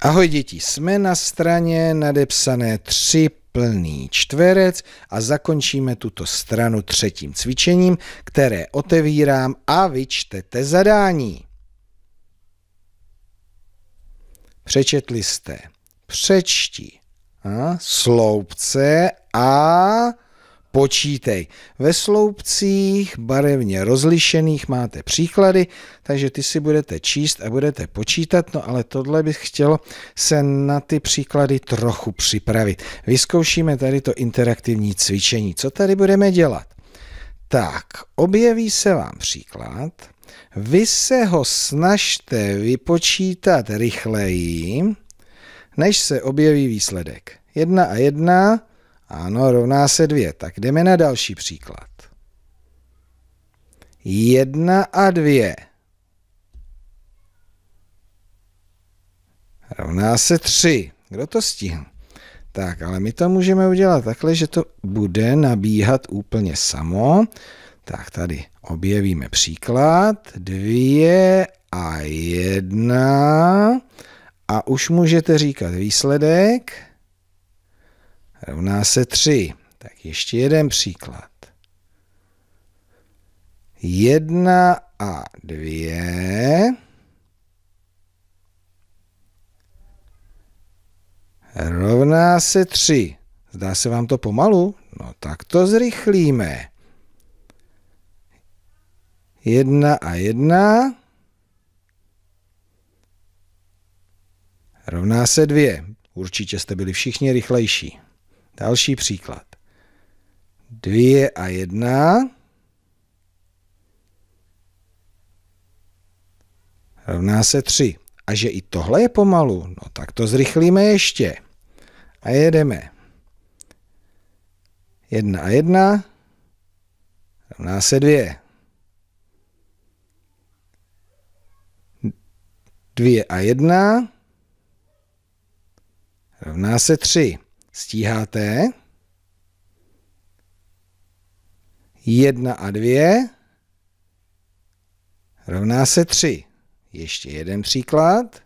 Ahoj děti, jsme na straně nadepsané 3 plný čtverec a zakončíme tuto stranu třetím cvičením, které otevírám a vyčtete zadání. Přečetli jste přečti a, sloupce a počítej. Ve sloupcích barevně rozlišených máte příklady, takže ty si budete číst a budete počítat, no ale tohle bych chtěl se na ty příklady trochu připravit. Vyzkoušíme tady to interaktivní cvičení. Co tady budeme dělat? Tak, objeví se vám příklad. Vy se ho snažte vypočítat rychleji, než se objeví výsledek. Jedna a jedna ano, rovná se dvě. Tak jdeme na další příklad. Jedna a dvě. Rovná se tři. Kdo to stihl? Tak, ale my to můžeme udělat takhle, že to bude nabíhat úplně samo. Tak tady objevíme příklad. Dvě a jedna. A už můžete říkat výsledek rovná se 3. Tak ještě jeden příklad. 1 a 2 rovná se 3. Zdá se vám to pomalu? No tak to zrychlíme. 1 a 1 rovná se 2. Určitě jste byli všichni rychlejší. Další příklad. Dvě a jedna. Rovná se tři. A že i tohle je pomalu, no tak to zrychlíme ještě. A jedeme. Jedna a jedna. Rovná se dvě. Dvě a jedna. Rovná se tři stíháte. Jedna a dvě rovná se tři. Ještě jeden příklad.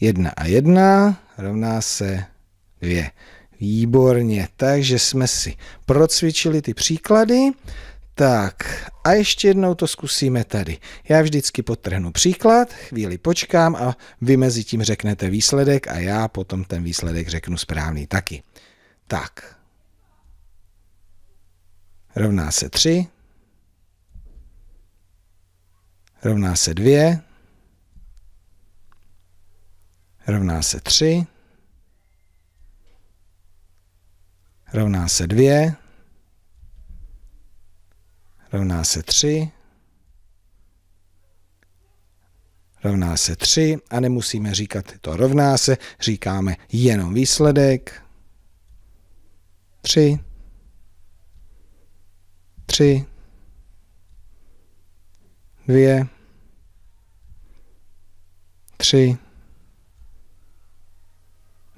Jedna a jedna rovná se dvě. Výborně, takže jsme si procvičili ty příklady. Tak a ještě jednou to zkusíme tady. Já vždycky potrhnu příklad, chvíli počkám a vy mezi tím řeknete výsledek a já potom ten výsledek řeknu správný taky. Tak. Rovná se 3. Rovná se 2. Rovná se 3. Rovná se 2 rovná se 3, rovná se 3 a nemusíme říkat to rovná se, říkáme jenom výsledek 3, 3, 2, 3,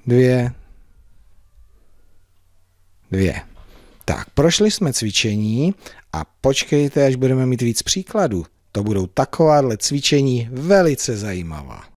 2, 2. Tak, prošli jsme cvičení a počkejte, až budeme mít víc příkladů. To budou takováhle cvičení velice zajímavá.